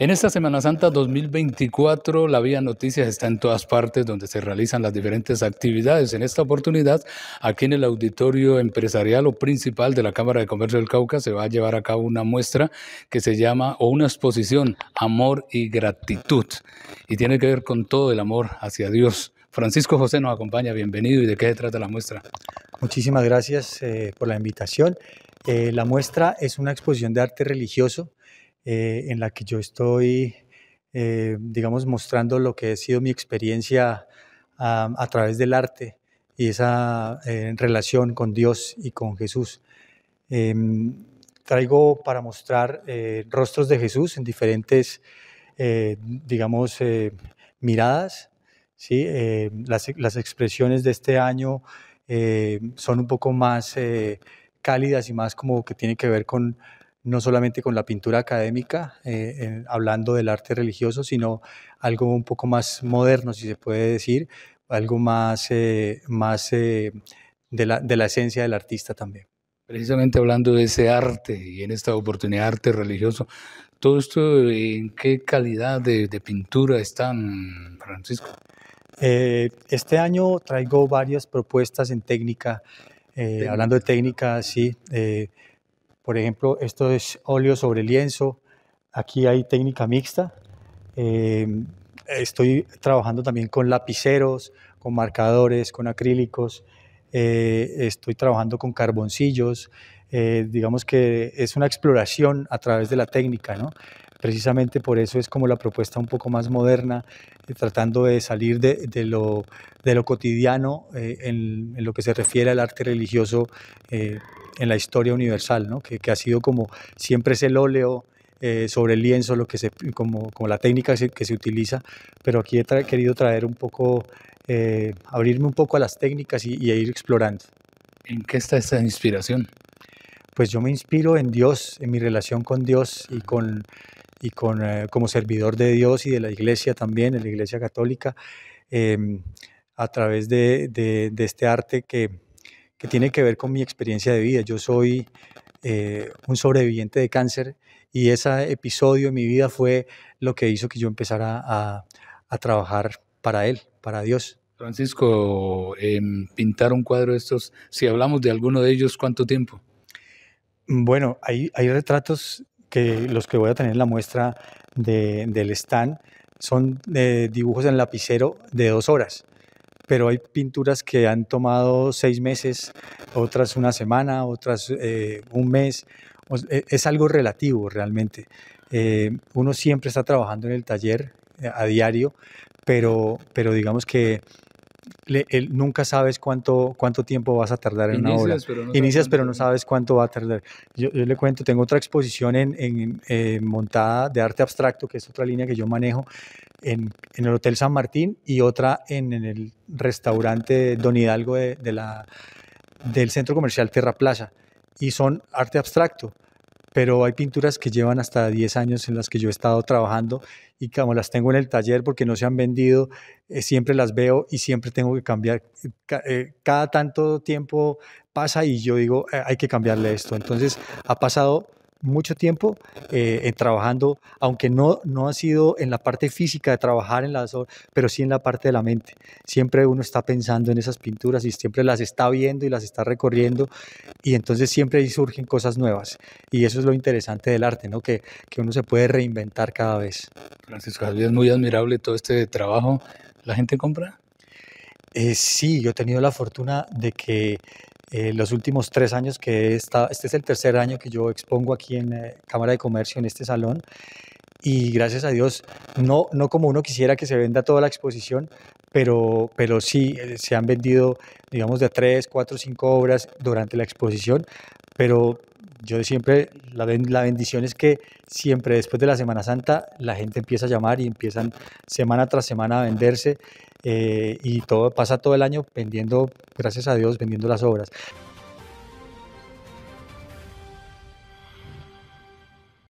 En esta Semana Santa 2024, la Vía Noticias está en todas partes donde se realizan las diferentes actividades. En esta oportunidad, aquí en el auditorio empresarial o principal de la Cámara de Comercio del Cauca, se va a llevar a cabo una muestra que se llama, o una exposición, Amor y Gratitud. Y tiene que ver con todo el amor hacia Dios. Francisco José nos acompaña, bienvenido. ¿Y de qué se trata la muestra? Muchísimas gracias eh, por la invitación. Eh, la muestra es una exposición de arte religioso eh, en la que yo estoy, eh, digamos, mostrando lo que ha sido mi experiencia a, través del arte y esa eh, relación con Dios y con Jesús. Em, traigo para mostrar rostros de Jesús en diferentes, digamos, miradas. ¿sí? Las, las, expresiones de este año son un poco más cálidas y más como que tiene que ver con no solamente con la pintura académica, eh, hablando del arte religioso, sino algo un poco más moderno, si se puede decir, algo más, eh, más eh, de, la, de la esencia del artista también. Precisamente hablando de ese arte y en esta oportunidad arte religioso, ¿todo esto en qué calidad de, pintura están, mm, Francisco? este año traigo varias propuestas en técnica, hablando de técnica, sí. Por ejemplo, esto es óleo sobre lienzo. Aquí hay técnica mixta. Em, estoy trabajando también con lapiceros, con marcadores, con acrílicos. Eh, estoy trabajando con carboncillos. Eh, digamos que es una exploración a través de la técnica, ¿no? Precisamente por eso es como la propuesta un poco más moderna, eh, tratando de salir de, de, lo, de lo, cotidiano eh, en, lo que se refiere al arte religioso eh, en la historia universal, ¿no? que, que, ha sido como siempre es el óleo. sobre el lienzo, lo que se, como, como la técnica que se, utiliza, pero aquí he querido traer un poco, abrirme un poco a las técnicas y, y a ir explorando. ¿En qué está esta inspiración? pues yo me inspiro en Dios, en mi relación con Dios y con, y con, eh, como servidor de Dios y de la Iglesia también, en la Iglesia Católica, em, a través de, de, este arte que, que, tiene que ver con mi experiencia de vida. Yo soy eh, un sobreviviente de cáncer y ese episodio en mi vida fue lo que hizo que yo empezara a, a trabajar para Él, para Dios. Francisco, em, pintar un cuadro de estos, si hablamos de alguno de ellos, ¿cuánto tiempo? Bueno, hay, hay retratos que los que voy a tener en la muestra del stand son eh, dibujos en lapicero de dos horas, pero hay pinturas que han tomado seis meses, otras una semana, otras eh, un mes. Eh, es algo relativo realmente. uno siempre está trabajando en el taller a diario, pero, pero digamos que nunca sabes cuánto, cuánto tiempo vas a tardar en Inicias, una obra. Inicias, pero no sabes cuánto va a tardar. Yo, le cuento, tengo otra exposición en, en eh, montada de arte abstracto, que es otra línea que yo manejo, en, el Hotel San Martín y otra en, el restaurante Don Hidalgo la, del centro comercial Tierra Plaza. Y son arte abstracto pero hay pinturas que llevan hasta 10 años en las que yo he estado trabajando y como las tengo en el taller porque no se han vendido, eh, siempre las veo y siempre tengo que cambiar. Eh, cada tanto tiempo pasa y yo digo, eh, hay que cambiarle esto. Entonces ha pasado mucho tiempo eh, eh, trabajando, aunque no, no ha sido en la parte física de trabajar en las pero sí en la parte de la mente. Siempre uno está pensando en esas pinturas y siempre las está viendo y las está recorriendo y entonces siempre ahí surgen cosas nuevas. Y eso es lo interesante del arte, ¿no? que, que uno se puede reinventar cada vez. Francisco es muy admirable todo este trabajo. ¿La gente compra? Eh, sí, yo he tenido la fortuna de que eh, los últimos tres años que he estado, este es el tercer año que yo expongo aquí en eh, Cámara de Comercio, en este salón, y gracias a Dios, no, no como uno quisiera que se venda toda la exposición, pero, pero sí eh, se han vendido, digamos, de tres, cuatro, cinco obras durante la exposición, pero yo siempre, la, bendición es que siempre después de la Semana Santa la gente empieza a llamar y empiezan semana tras semana a venderse eh, y todo pasa todo el año vendiendo, gracias a Dios, vendiendo las obras.